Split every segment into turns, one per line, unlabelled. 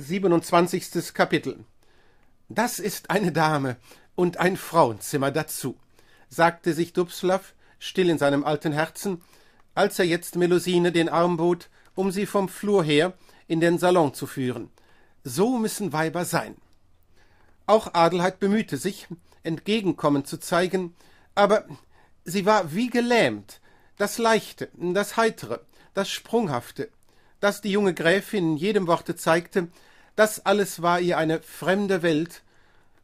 27. Kapitel Das ist eine Dame und ein Frauenzimmer dazu, sagte sich Dubslav still in seinem alten Herzen, als er jetzt Melusine den Arm bot, um sie vom Flur her in den Salon zu führen. So müssen Weiber sein. Auch Adelheid bemühte sich, Entgegenkommen zu zeigen, aber sie war wie gelähmt, das Leichte, das Heitere, das Sprunghafte, das die junge Gräfin in jedem Worte zeigte, das alles war ihr eine fremde Welt,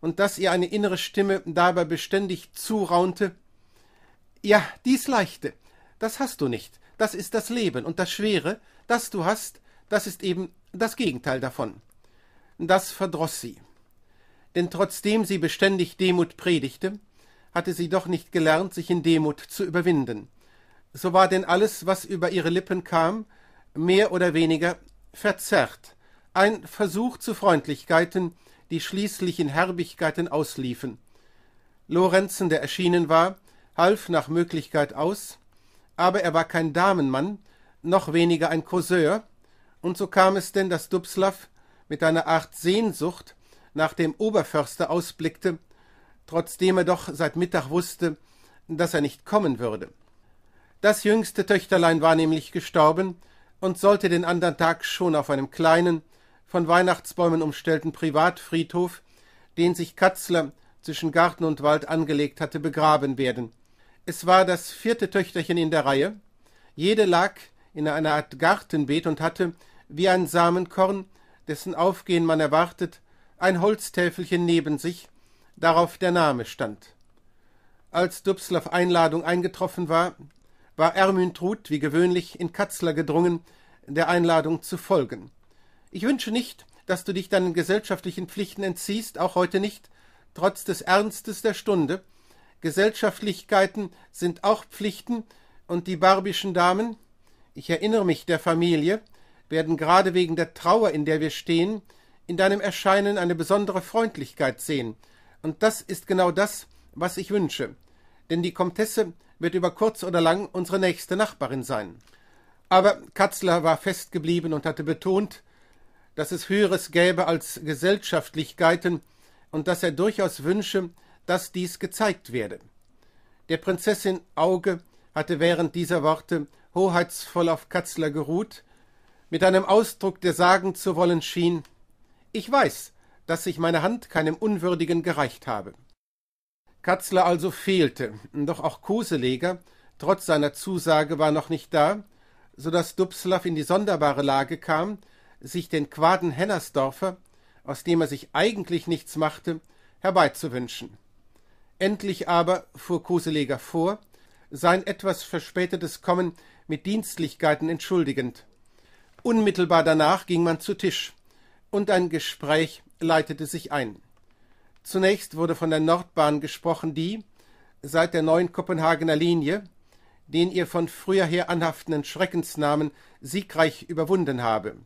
und dass ihr eine innere Stimme dabei beständig zuraunte Ja, dies Leichte, das hast du nicht, das ist das Leben, und das Schwere, das du hast, das ist eben das Gegenteil davon. Das verdroß sie. Denn trotzdem sie beständig Demut predigte, hatte sie doch nicht gelernt, sich in Demut zu überwinden. So war denn alles, was über ihre Lippen kam, mehr oder weniger verzerrt, ein Versuch zu Freundlichkeiten, die schließlich in Herbigkeiten ausliefen. Lorenzen, der erschienen war, half nach Möglichkeit aus, aber er war kein Damenmann, noch weniger ein Causeur, und so kam es denn, dass Dubslav mit einer Art Sehnsucht nach dem Oberförster ausblickte, trotzdem er doch seit Mittag wusste, dass er nicht kommen würde. Das jüngste Töchterlein war nämlich gestorben und sollte den andern Tag schon auf einem kleinen, von Weihnachtsbäumen umstellten Privatfriedhof, den sich Katzler zwischen Garten und Wald angelegt hatte, begraben werden. Es war das vierte Töchterchen in der Reihe. Jede lag in einer Art Gartenbeet und hatte, wie ein Samenkorn, dessen Aufgehen man erwartet, ein Holztäfelchen neben sich, darauf der Name stand. Als Dubslav Einladung eingetroffen war, war Ermyntrud wie gewöhnlich in Katzler gedrungen, der Einladung zu folgen. Ich wünsche nicht, dass du dich deinen gesellschaftlichen Pflichten entziehst, auch heute nicht, trotz des Ernstes der Stunde. Gesellschaftlichkeiten sind auch Pflichten, und die barbischen Damen, ich erinnere mich der Familie, werden gerade wegen der Trauer, in der wir stehen, in deinem Erscheinen eine besondere Freundlichkeit sehen, und das ist genau das, was ich wünsche, denn die Komtesse wird über kurz oder lang unsere nächste Nachbarin sein. Aber Katzler war festgeblieben und hatte betont, dass es Höheres gäbe als Gesellschaftlichkeiten und dass er durchaus wünsche, dass dies gezeigt werde. Der Prinzessin Auge hatte während dieser Worte hoheitsvoll auf Katzler geruht, mit einem Ausdruck, der sagen zu wollen schien, ich weiß, dass ich meine Hand keinem Unwürdigen gereicht habe. Katzler also fehlte, doch auch Koseleger, trotz seiner Zusage, war noch nicht da, so daß Dubslav in die sonderbare Lage kam, sich den Quaden Hennersdorfer, aus dem er sich eigentlich nichts machte, herbeizuwünschen. Endlich aber, fuhr Koseleger vor, sein etwas verspätetes Kommen mit Dienstlichkeiten entschuldigend. Unmittelbar danach ging man zu Tisch, und ein Gespräch leitete sich ein. Zunächst wurde von der Nordbahn gesprochen, die, seit der neuen Kopenhagener Linie, den ihr von früher her anhaftenden Schreckensnamen siegreich überwunden habe.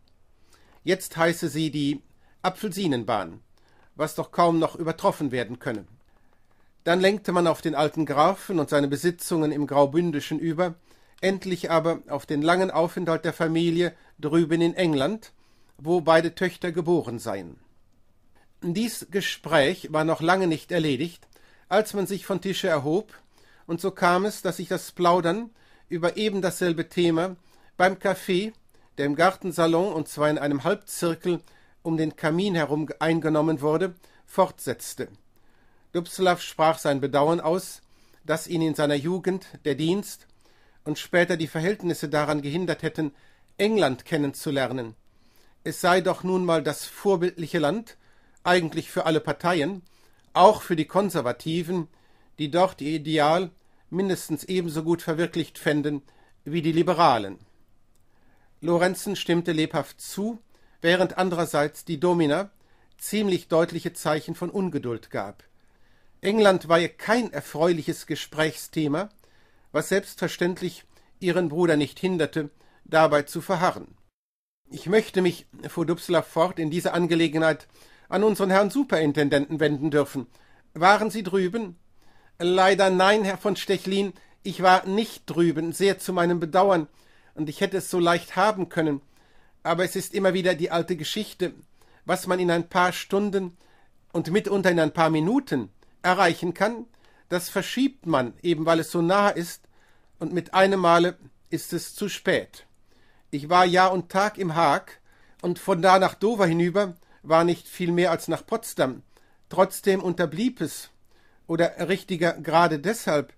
Jetzt heiße sie die Apfelsinenbahn, was doch kaum noch übertroffen werden könne. Dann lenkte man auf den alten Grafen und seine Besitzungen im Graubündischen über, endlich aber auf den langen Aufenthalt der Familie drüben in England, wo beide Töchter geboren seien. Dies Gespräch war noch lange nicht erledigt, als man sich von Tische erhob, und so kam es, dass sich das Plaudern über eben dasselbe Thema beim Kaffee der im Gartensalon und zwar in einem Halbzirkel um den Kamin herum eingenommen wurde, fortsetzte. Dubslav sprach sein Bedauern aus, dass ihn in seiner Jugend der Dienst und später die Verhältnisse daran gehindert hätten, England kennenzulernen. Es sei doch nun mal das vorbildliche Land, eigentlich für alle Parteien, auch für die Konservativen, die dort ihr Ideal mindestens ebenso gut verwirklicht fänden wie die Liberalen. Lorenzen stimmte lebhaft zu, während andererseits die Domina ziemlich deutliche Zeichen von Ungeduld gab. England war ihr kein erfreuliches Gesprächsthema, was selbstverständlich ihren Bruder nicht hinderte, dabei zu verharren. Ich möchte mich, fuhr Dubsler fort, in dieser Angelegenheit an unseren Herrn Superintendenten wenden dürfen. Waren Sie drüben? Leider nein, Herr von Stechlin, ich war nicht drüben, sehr zu meinem Bedauern und ich hätte es so leicht haben können, aber es ist immer wieder die alte Geschichte, was man in ein paar Stunden und mitunter in ein paar Minuten erreichen kann, das verschiebt man, eben weil es so nah ist, und mit einem Male ist es zu spät. Ich war Jahr und Tag im Haag, und von da nach Dover hinüber war nicht viel mehr als nach Potsdam. Trotzdem unterblieb es, oder richtiger gerade deshalb,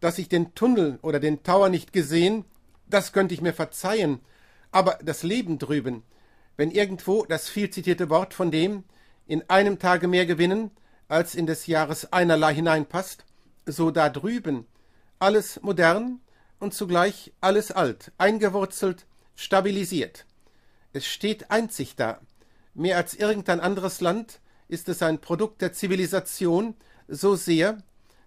dass ich den Tunnel oder den Tower nicht gesehen das könnte ich mir verzeihen. Aber das Leben drüben, wenn irgendwo das viel zitierte Wort von dem in einem Tage mehr gewinnen, als in des Jahres einerlei hineinpasst, so da drüben, alles modern und zugleich alles alt, eingewurzelt, stabilisiert. Es steht einzig da. Mehr als irgendein anderes Land ist es ein Produkt der Zivilisation so sehr,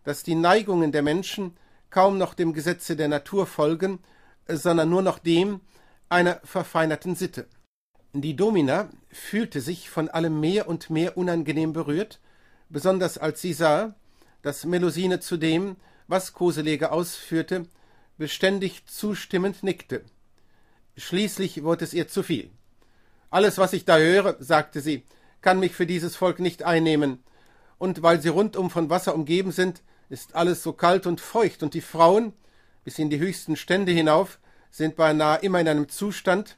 dass die Neigungen der Menschen kaum noch dem Gesetze der Natur folgen sondern nur noch dem einer verfeinerten Sitte. Die Domina fühlte sich von allem mehr und mehr unangenehm berührt, besonders als sie sah, dass Melusine zu dem, was Koseleger ausführte, beständig zustimmend nickte. Schließlich wurde es ihr zu viel. Alles, was ich da höre, sagte sie, kann mich für dieses Volk nicht einnehmen, und weil sie rundum von Wasser umgeben sind, ist alles so kalt und feucht, und die Frauen, bis in die höchsten Stände hinauf, sind beinahe immer in einem Zustand,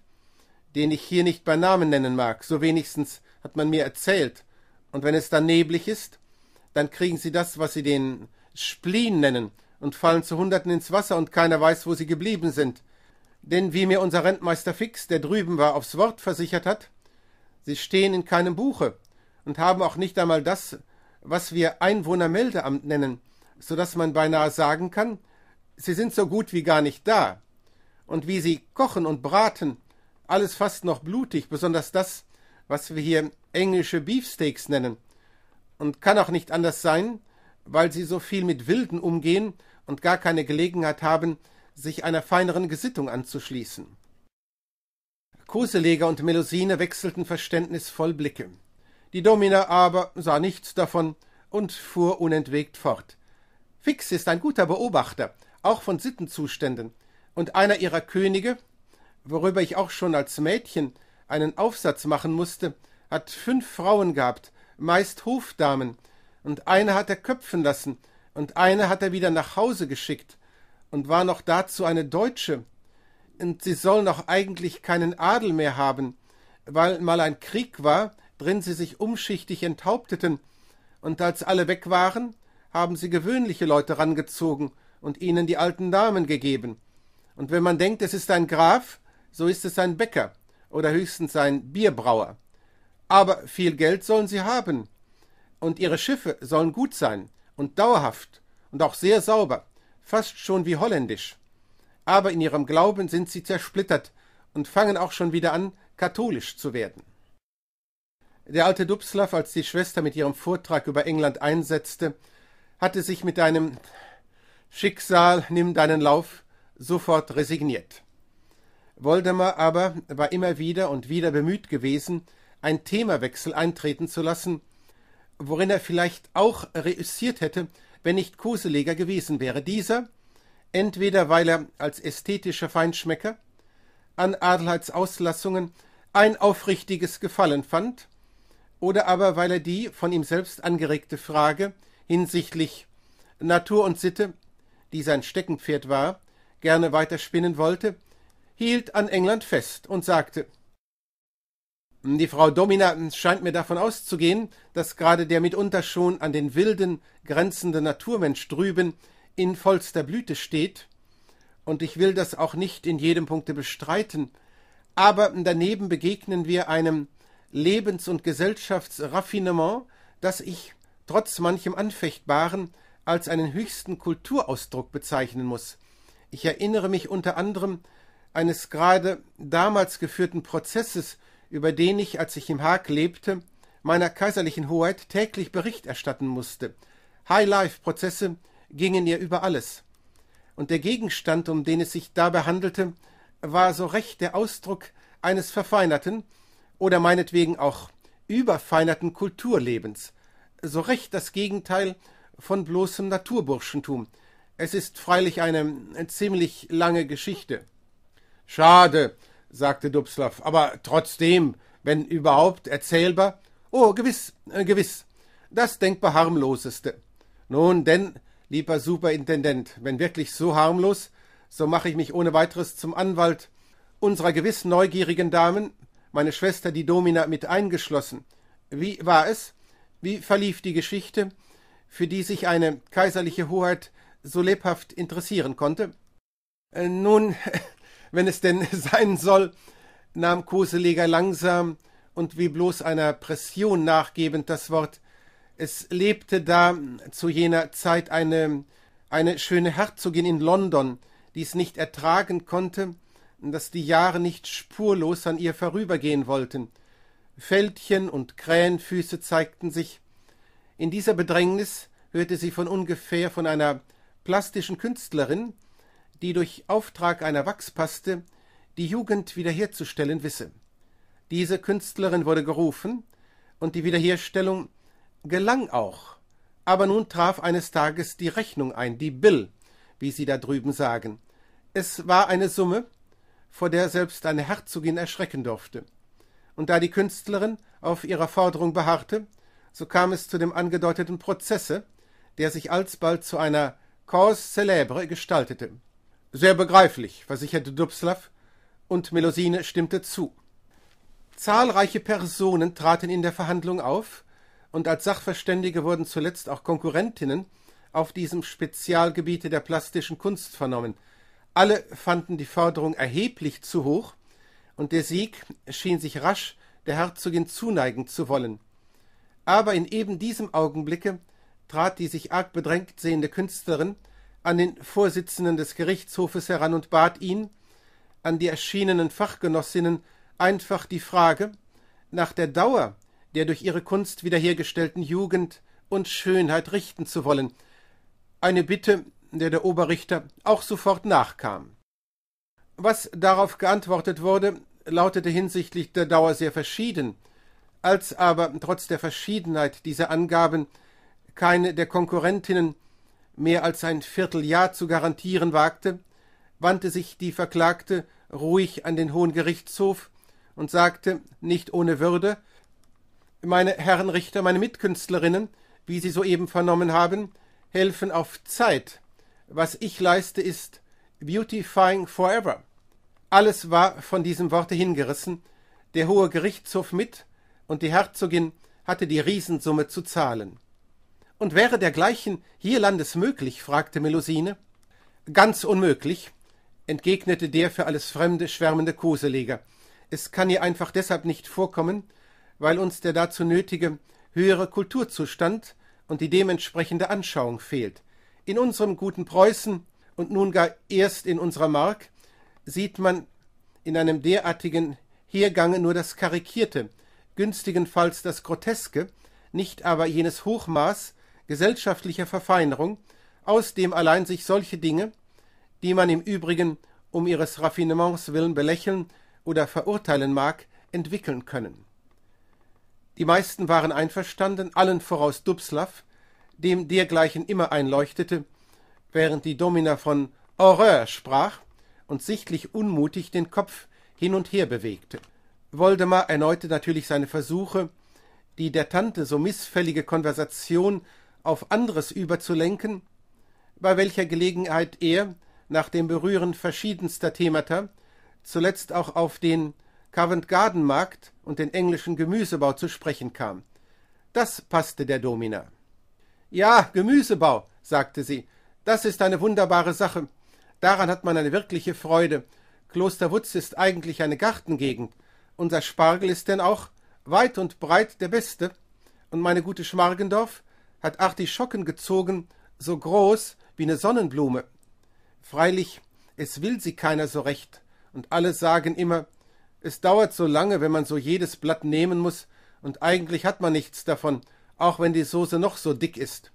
den ich hier nicht bei Namen nennen mag, so wenigstens hat man mir erzählt. Und wenn es dann neblig ist, dann kriegen sie das, was sie den Spleen nennen, und fallen zu Hunderten ins Wasser und keiner weiß, wo sie geblieben sind. Denn wie mir unser Rentmeister Fix, der drüben war, aufs Wort versichert hat, sie stehen in keinem Buche und haben auch nicht einmal das, was wir Einwohnermeldeamt nennen, so dass man beinahe sagen kann, sie sind so gut wie gar nicht da. Und wie sie kochen und braten, alles fast noch blutig, besonders das, was wir hier englische Beefsteaks nennen. Und kann auch nicht anders sein, weil sie so viel mit Wilden umgehen und gar keine Gelegenheit haben, sich einer feineren Gesittung anzuschließen. Koseleger und Melusine wechselten verständnisvoll Blicke. Die Domina aber sah nichts davon und fuhr unentwegt fort. Fix ist ein guter Beobachter, auch von Sittenzuständen, und einer ihrer Könige, worüber ich auch schon als Mädchen einen Aufsatz machen mußte, hat fünf Frauen gehabt, meist Hofdamen, und eine hat er köpfen lassen, und eine hat er wieder nach Hause geschickt, und war noch dazu eine Deutsche, und sie soll noch eigentlich keinen Adel mehr haben, weil mal ein Krieg war, drin sie sich umschichtig enthaupteten, und als alle weg waren, haben sie gewöhnliche Leute rangezogen und ihnen die alten Namen gegeben. Und wenn man denkt, es ist ein Graf, so ist es ein Bäcker oder höchstens ein Bierbrauer. Aber viel Geld sollen sie haben, und ihre Schiffe sollen gut sein und dauerhaft und auch sehr sauber, fast schon wie holländisch. Aber in ihrem Glauben sind sie zersplittert und fangen auch schon wieder an, katholisch zu werden. Der alte Dubslav, als die Schwester mit ihrem Vortrag über England einsetzte, hatte sich mit einem Schicksal, nimm deinen Lauf, sofort resigniert. Woldemar aber war immer wieder und wieder bemüht gewesen, ein Themawechsel eintreten zu lassen, worin er vielleicht auch reüssiert hätte, wenn nicht Koseleger gewesen wäre. Dieser, entweder weil er als ästhetischer Feinschmecker an Adelheids Auslassungen ein aufrichtiges Gefallen fand, oder aber weil er die von ihm selbst angeregte Frage hinsichtlich Natur und Sitte die sein Steckenpferd war, gerne weiter spinnen wollte, hielt an England fest und sagte Die Frau Domina scheint mir davon auszugehen, dass gerade der mitunter schon an den wilden, grenzende Naturmensch drüben in vollster Blüte steht, und ich will das auch nicht in jedem Punkte bestreiten, aber daneben begegnen wir einem Lebens- und Gesellschaftsraffinement, das ich, trotz manchem Anfechtbaren, als einen höchsten Kulturausdruck bezeichnen muss. Ich erinnere mich unter anderem eines gerade damals geführten Prozesses, über den ich, als ich im Haag lebte, meiner kaiserlichen Hoheit täglich Bericht erstatten musste. High-Life-Prozesse gingen ihr über alles. Und der Gegenstand, um den es sich dabei handelte, war so recht der Ausdruck eines verfeinerten oder meinetwegen auch überfeinerten Kulturlebens, so recht das Gegenteil von bloßem Naturburschentum. Es ist freilich eine äh, ziemlich lange Geschichte. Schade, sagte Dubslav, aber trotzdem, wenn überhaupt, erzählbar. Oh, gewiss, äh, gewiss, das denkbar harmloseste. Nun denn, lieber Superintendent, wenn wirklich so harmlos, so mache ich mich ohne weiteres zum Anwalt unserer gewiss neugierigen Damen, meine Schwester die Domina mit eingeschlossen. Wie war es? Wie verlief die Geschichte? für die sich eine kaiserliche Hoheit so lebhaft interessieren konnte? Äh, nun, wenn es denn sein soll, nahm Koseleger langsam und wie bloß einer Pression nachgebend das Wort. Es lebte da zu jener Zeit eine, eine schöne Herzogin in London, die es nicht ertragen konnte, dass die Jahre nicht spurlos an ihr vorübergehen wollten. Fältchen und Krähenfüße zeigten sich, in dieser Bedrängnis hörte sie von ungefähr von einer plastischen Künstlerin, die durch Auftrag einer Wachspaste die Jugend wiederherzustellen wisse. Diese Künstlerin wurde gerufen, und die Wiederherstellung gelang auch. Aber nun traf eines Tages die Rechnung ein, die Bill, wie sie da drüben sagen. Es war eine Summe, vor der selbst eine Herzogin erschrecken durfte. Und da die Künstlerin auf ihrer Forderung beharrte, so kam es zu dem angedeuteten Prozesse, der sich alsbald zu einer Cause célèbre gestaltete. Sehr begreiflich, versicherte Dubslav, und Melusine stimmte zu. Zahlreiche Personen traten in der Verhandlung auf, und als Sachverständige wurden zuletzt auch Konkurrentinnen auf diesem Spezialgebiete der plastischen Kunst vernommen. Alle fanden die Forderung erheblich zu hoch, und der Sieg schien sich rasch der Herzogin zuneigen zu wollen. Aber in eben diesem Augenblicke trat die sich arg bedrängt sehende Künstlerin an den Vorsitzenden des Gerichtshofes heran und bat ihn, an die erschienenen Fachgenossinnen einfach die Frage nach der Dauer der durch ihre Kunst wiederhergestellten Jugend und Schönheit richten zu wollen, eine Bitte, der der Oberrichter auch sofort nachkam. Was darauf geantwortet wurde, lautete hinsichtlich der Dauer sehr verschieden, als aber trotz der Verschiedenheit dieser Angaben keine der Konkurrentinnen mehr als ein Vierteljahr zu garantieren wagte, wandte sich die Verklagte ruhig an den Hohen Gerichtshof und sagte, nicht ohne Würde, meine Herren Richter, meine Mitkünstlerinnen, wie Sie soeben vernommen haben, helfen auf Zeit. Was ich leiste, ist Beautifying Forever. Alles war von diesem Worte hingerissen, der Hohe Gerichtshof mit, und die Herzogin hatte die Riesensumme zu zahlen. Und wäre dergleichen hierlandes möglich? fragte Melusine. Ganz unmöglich, entgegnete der für alles Fremde schwärmende Koseleger. Es kann ihr einfach deshalb nicht vorkommen, weil uns der dazu nötige höhere Kulturzustand und die dementsprechende Anschauung fehlt. In unserem guten Preußen und nun gar erst in unserer Mark sieht man in einem derartigen Hergange nur das Karikierte, günstigenfalls das Groteske, nicht aber jenes Hochmaß gesellschaftlicher Verfeinerung, aus dem allein sich solche Dinge, die man im Übrigen um ihres Raffinements willen belächeln oder verurteilen mag, entwickeln können. Die meisten waren einverstanden, allen voraus Dubslav, dem dergleichen immer einleuchtete, während die Domina von Horreur sprach und sichtlich unmutig den Kopf hin und her bewegte. Woldemar erneute natürlich seine Versuche, die der Tante so missfällige Konversation auf anderes überzulenken, bei welcher Gelegenheit er, nach dem Berühren verschiedenster Themata, zuletzt auch auf den Covent Garden Markt und den englischen Gemüsebau zu sprechen kam. Das passte der Domina. Ja, Gemüsebau, sagte sie, das ist eine wunderbare Sache. Daran hat man eine wirkliche Freude. Kloster Wutz ist eigentlich eine Gartengegend unser Spargel ist denn auch weit und breit der beste, und meine gute Schmargendorf hat Artischocken gezogen, so groß wie ne Sonnenblume. Freilich, es will sie keiner so recht, und alle sagen immer, es dauert so lange, wenn man so jedes Blatt nehmen muß, und eigentlich hat man nichts davon, auch wenn die Soße noch so dick ist.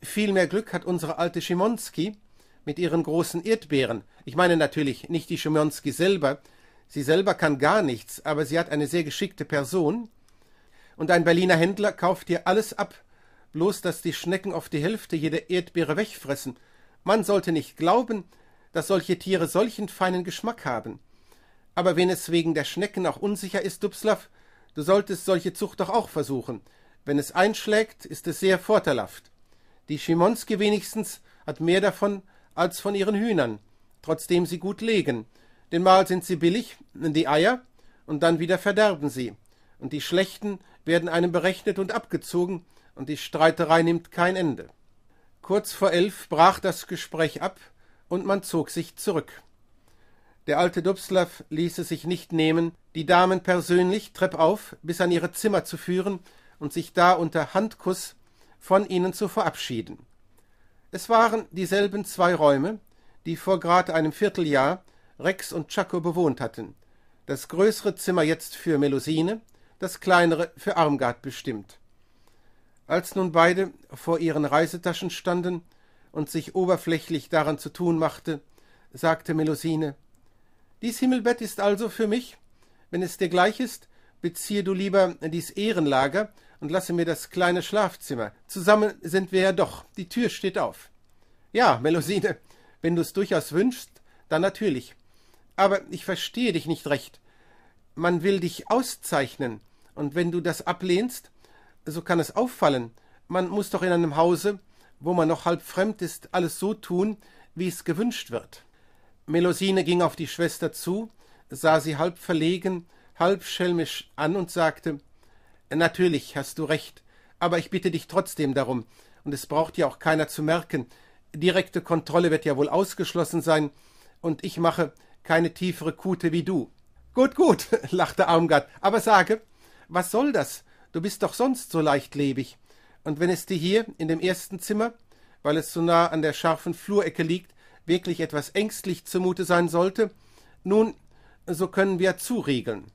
Viel mehr Glück hat unsere alte Schimonski mit ihren großen Erdbeeren. Ich meine natürlich nicht die Schimonski selber, Sie selber kann gar nichts, aber sie hat eine sehr geschickte Person. Und ein Berliner Händler kauft ihr alles ab, bloß dass die Schnecken auf die Hälfte jeder Erdbeere wegfressen. Man sollte nicht glauben, dass solche Tiere solchen feinen Geschmack haben. Aber wenn es wegen der Schnecken auch unsicher ist, Dubslav, du solltest solche Zucht doch auch versuchen. Wenn es einschlägt, ist es sehr vorteilhaft. Die Schimonski wenigstens hat mehr davon als von ihren Hühnern, trotzdem sie gut legen, denn mal sind sie billig, die Eier, und dann wieder verderben sie, und die schlechten werden einem berechnet und abgezogen, und die Streiterei nimmt kein Ende. Kurz vor elf brach das Gespräch ab, und man zog sich zurück. Der alte Dubslav ließ es sich nicht nehmen, die Damen persönlich treppauf bis an ihre Zimmer zu führen und sich da unter Handkuss von ihnen zu verabschieden. Es waren dieselben zwei Räume, die vor grad einem Vierteljahr Rex und Chaco bewohnt hatten. Das größere Zimmer jetzt für Melusine, das kleinere für Armgard bestimmt. Als nun beide vor ihren Reisetaschen standen und sich oberflächlich daran zu tun machte, sagte Melusine Dies Himmelbett ist also für mich, wenn es dir gleich ist, beziehe du lieber dies Ehrenlager und lasse mir das kleine Schlafzimmer. Zusammen sind wir ja doch, die Tür steht auf. Ja, Melusine, wenn du's durchaus wünschst, dann natürlich. Aber ich verstehe dich nicht recht. Man will dich auszeichnen, und wenn du das ablehnst, so kann es auffallen. Man muss doch in einem Hause, wo man noch halb fremd ist, alles so tun, wie es gewünscht wird. Melusine ging auf die Schwester zu, sah sie halb verlegen, halb schelmisch an und sagte Natürlich hast du recht, aber ich bitte dich trotzdem darum, und es braucht ja auch keiner zu merken, direkte Kontrolle wird ja wohl ausgeschlossen sein, und ich mache, keine tiefere Kute wie du. Gut, gut, lachte Armgard, aber sage, was soll das? Du bist doch sonst so leichtlebig. Und wenn es dir hier in dem ersten Zimmer, weil es so nah an der scharfen Flurecke liegt, wirklich etwas ängstlich zumute sein sollte, nun, so können wir zuriegeln.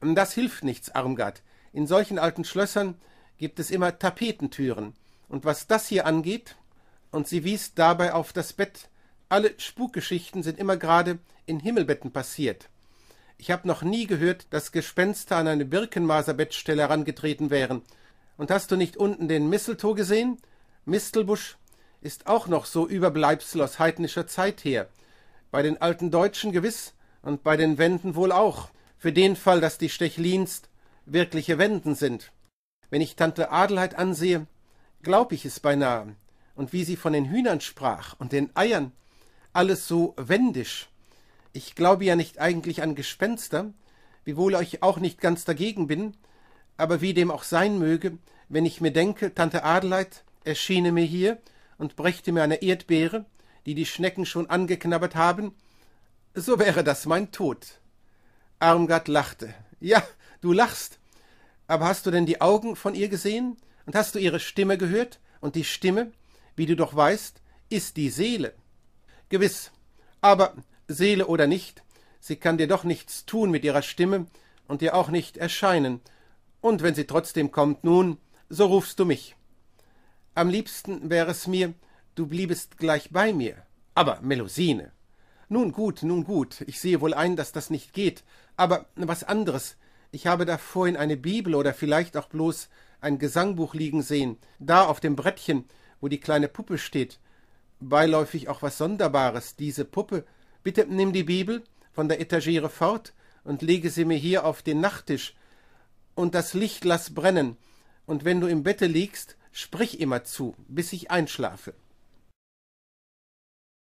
Das hilft nichts, Armgard. In solchen alten Schlössern gibt es immer Tapetentüren. Und was das hier angeht, und sie wies dabei auf das Bett, alle Spukgeschichten sind immer gerade in Himmelbetten passiert. Ich habe noch nie gehört, dass Gespenster an eine Birkenmaserbettstelle herangetreten wären. Und hast du nicht unten den Mistletoe gesehen? Mistelbusch ist auch noch so Überbleibsel aus heidnischer Zeit her. Bei den alten Deutschen gewiss und bei den Wenden wohl auch, für den Fall, dass die Stechlinst wirkliche Wenden sind. Wenn ich Tante Adelheid ansehe, glaub ich es beinahe. Und wie sie von den Hühnern sprach und den Eiern, alles so wendisch. Ich glaube ja nicht eigentlich an Gespenster, wiewohl ich auch nicht ganz dagegen bin, aber wie dem auch sein möge, wenn ich mir denke, Tante Adelheid erschiene mir hier und brächte mir eine Erdbeere, die die Schnecken schon angeknabbert haben, so wäre das mein Tod. Armgard lachte. Ja, du lachst. Aber hast du denn die Augen von ihr gesehen? Und hast du ihre Stimme gehört? Und die Stimme, wie du doch weißt, ist die Seele. Gewiss. Aber Seele oder nicht, sie kann dir doch nichts tun mit ihrer Stimme und dir auch nicht erscheinen, und wenn sie trotzdem kommt nun, so rufst du mich. Am liebsten wäre es mir, du bliebest gleich bei mir. Aber Melusine. Nun gut, nun gut, ich sehe wohl ein, dass das nicht geht, aber was anderes. Ich habe da vorhin eine Bibel oder vielleicht auch bloß ein Gesangbuch liegen sehen, da auf dem Brettchen, wo die kleine Puppe steht. Beiläufig auch was Sonderbares, diese Puppe Bitte nimm die Bibel von der Etagere fort und lege sie mir hier auf den Nachttisch und das Licht lass brennen, und wenn du im Bette liegst, sprich immer zu, bis ich einschlafe.